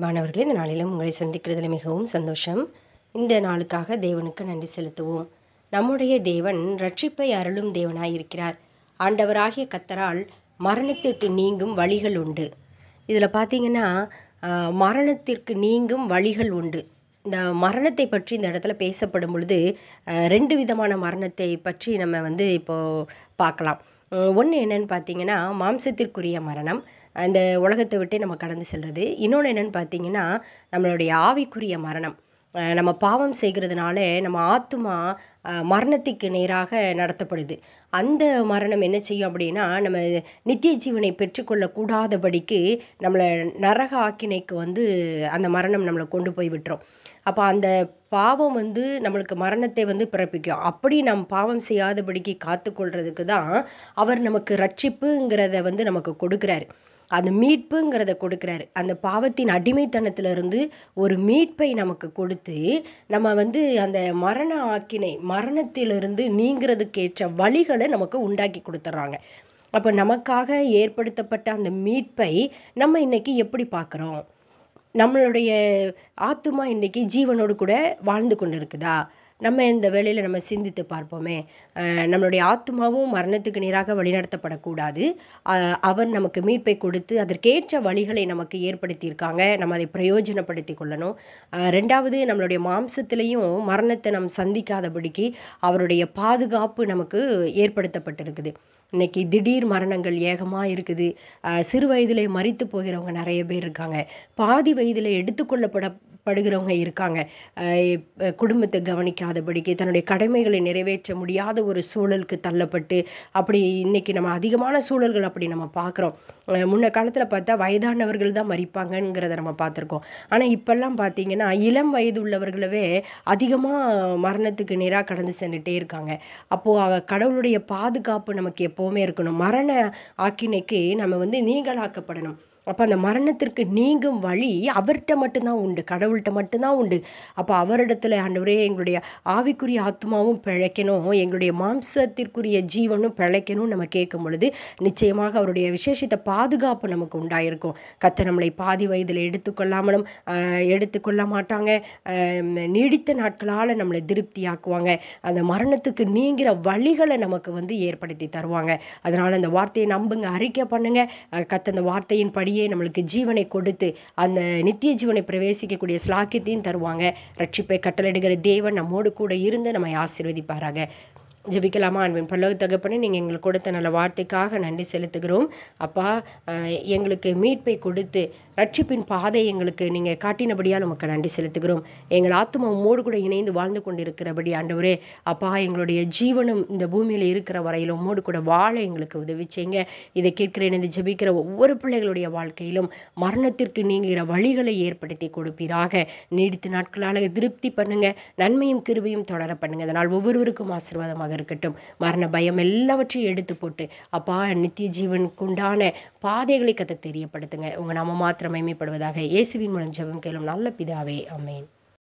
அன்பானவர்களே இந்த நாளிலும் உங்களை சந்திக்கிறதுல மிகவும் சந்தோஷம் இந்த நாளுக்காக தேவனுக்கு நன்றி செலுத்துவோம் நம்முடைய தேவன் ரட்சிப்பை அருளும் தேவனாயிருக்கிறார் இருக்கிறார் ஆண்டவராகிய கத்தரால் மரணத்திற்கு நீங்கும் வழிகள் உண்டு இதில் பார்த்தீங்கன்னா மரணத்திற்கு நீங்கும் வழிகள் உண்டு இந்த மரணத்தை பற்றி இந்த இடத்துல பேசப்படும் பொழுது ரெண்டு விதமான மரணத்தை பற்றி நம்ம வந்து இப்போது பார்க்கலாம் ஒன்று என்னென்னு பார்த்தீங்கன்னா மாம்சத்திற்குரிய மரணம் அந்த உலகத்தை விட்டு நம்ம கடந்து செல்வது இன்னொன்று என்னென்னு பார்த்தீங்கன்னா நம்மளுடைய ஆவிக்குரிய மரணம் நம்ம பாவம் செய்கிறதுனால நம்ம ஆத்மா மரணத்துக்கு நேராக நடத்தப்படுது அந்த மரணம் என்ன செய்யும் அப்படின்னா நம்ம நித்திய ஜீவனை பெற்றுக்கொள்ளக்கூடாதபடிக்கு நம்மளை நரக ஆக்கினைக்கு வந்து அந்த மரணம் நம்மளை கொண்டு போய் விட்டுரும் அப்போ அந்த பாவம் வந்து நம்மளுக்கு மரணத்தை வந்து பிறப்பிக்கும் அப்படி நம் பாவம் செய்யாதபடிக்கு காத்துக்கொள்றதுக்கு தான் அவர் நமக்கு ரட்சிப்புங்கிறத வந்து நமக்கு கொடுக்குறாரு அந்த மீட்புங்கிறத கொடுக்குறாரு அந்த பாவத்தின் அடிமைத்தனத்திலிருந்து ஒரு மீட்பை நமக்கு கொடுத்து நம்ம வந்து அந்த மரண ஆக்கினை மரணத்திலிருந்து நீங்கிறதுக்கேற்ற வழிகளை நமக்கு உண்டாக்கி கொடுத்துட்றாங்க அப்போ நமக்காக ஏற்படுத்தப்பட்ட அந்த மீட்பை நம்ம இன்றைக்கி எப்படி பார்க்குறோம் நம்மளுடைய ஆத்துமா இன்றைக்கி ஜீவனோடு கூட வாழ்ந்து கொண்டு இருக்குதா நம்ம இந்த வேலையில் நம்ம சிந்தித்து பார்ப்போமே நம்மளுடைய ஆத்மாவும் மரணத்துக்கு நேராக வழிநடத்தப்படக்கூடாது அவர் நமக்கு மீட்பை கொடுத்து அதற்கேற்ற வழிகளை நமக்கு ஏற்படுத்தியிருக்காங்க நம்ம அதை பிரயோஜனப்படுத்தி கொள்ளணும் ரெண்டாவது நம்மளுடைய மாம்சத்திலையும் மரணத்தை நம் சந்திக்காதபடிக்கு அவருடைய பாதுகாப்பு நமக்கு ஏற்படுத்தப்பட்டிருக்குது இன்றைக்கி திடீர் மரணங்கள் ஏகமாக இருக்குது சிறு வயதிலே மறித்து போகிறவங்க நிறைய பேர் இருக்காங்க பாதி வயதில் எடுத்துக்கொள்ளப்பட படுகிறவங்க இருக்காங்க குடும்பத்தை கவனிக்காதபடிக்கு தன்னுடைய கடமைகளை நிறைவேற்ற முடியாத ஒரு சூழலுக்கு தள்ளப்பட்டு அப்படி இன்றைக்கி நம்ம அதிகமான சூழல்கள் அப்படி நம்ம பார்க்குறோம் முன்ன காலத்தில் பார்த்தா வயதானவர்கள் தான் மறிப்பாங்கங்கிறத நம்ம பார்த்துருக்கோம் ஆனால் இப்போல்லாம் பார்த்தீங்கன்னா இளம் வயது உள்ளவர்களவே அதிகமாக மரணத்துக்கு நேராக கடந்து சென்றுட்டே இருக்காங்க அப்போது கடவுளுடைய பாதுகாப்பு நமக்கு எப்போவுமே இருக்கணும் மரண ஆக்கினைக்கு நம்ம வந்து நீங்களாக்கப்படணும் அப்போ அந்த மரணத்திற்கு நீங்கும் வழி அவர்கிட்ட மட்டும்தான் உண்டு கடவுள் கடவுள்கிட்ட மட்டும்தான் உண்டு அப்போ அவரிடத்துல ஆண்டவரே எங்களுடைய ஆவிக்குரிய ஆத்மாவும் பிழைக்கணும் எங்களுடைய மாம்சத்திற்குரிய ஜீவனும் பிழைக்கணும்னு நம்ம கேட்கும் பொழுது நிச்சயமாக அவருடைய விசேஷத்த பாதுகாப்பு நமக்கு உண்டாயிருக்கும் கத்தை நம்மளை பாதி வயதில் எடுத்துக்கொள்ளாமலும் எடுத்துக்கொள்ள மாட்டாங்க நீடித்த நாட்களால் நம்மளை திருப்தியாக்குவாங்க அந்த மரணத்துக்கு நீங்கிற வழிகளை நமக்கு வந்து ஏற்படுத்தி தருவாங்க அதனால் அந்த வார்த்தையை நம்புங்க அறிக்கை பண்ணுங்க கத்த அந்த வார்த்தையின் படியே நம்மளுக்கு ஜீவனை கொடுத்து அந்த நித்திய ஜீவனை பிரவேசிக்கக்கூடிய ஸ்லாக்கித்தையும் தருவாங்க ரட்சிப்பை கட்டளையிடுகிற தேவன் நம்மோடு கூட இருந்து நம்மை ஆசீர்வதிப்பாராக ஜெபிக்கலாமா அன்பின் பல்லவ தகப்பனே நீங்கள் எங்களுக்கு கொடுத்த நல்ல வார்த்தைக்காக நன்றி செலுத்துகிறோம் அப்பா எங்களுக்கு மீட்பை கொடுத்து ரட்சிப்பின் பாதை எங்களுக்கு நீங்கள் காட்டினபடியால் உமக்கு நன்றி செலுத்துகிறோம் எங்கள் ஆத்மா உம்மோடு கூட இணைந்து வாழ்ந்து கொண்டிருக்கிறபடி ஆண்டவரே அப்பா எங்களுடைய ஜீவனம் இந்த பூமியில் இருக்கிற வரையிலும் உம்மோடு கூட வாழ எங்களுக்கு உதவி செய்யுங்க இதை கேட்கிற இணைந்து ஜெபிக்கிற ஒவ்வொரு பிள்ளைகளுடைய வாழ்க்கையிலும் மரணத்திற்கு நீங்கிற வழிகளை ஏற்படுத்தி கொடுப்பீராக நீடித்த நாட்களால் திருப்தி பண்ணுங்க நன்மையும் கிருவையும் தொடர பண்ணுங்க அதனால் ஒவ்வொருவருக்கும் ஆசீர்வாதமாக விஷயமாக இருக்கட்டும் மரண பயம் எல்லாவற்றையும் எடுத்து போட்டு அப்பா நித்திய ஜீவனுக்கு உண்டான பாதைகளை கத்த தெரியப்படுத்துங்க உங்கள் நாம மாத்திரம் மயமைப்படுவதாக இயேசுவின் மூலம் ஜெபம் கேளும் நல்ல பிதாவே அமேன்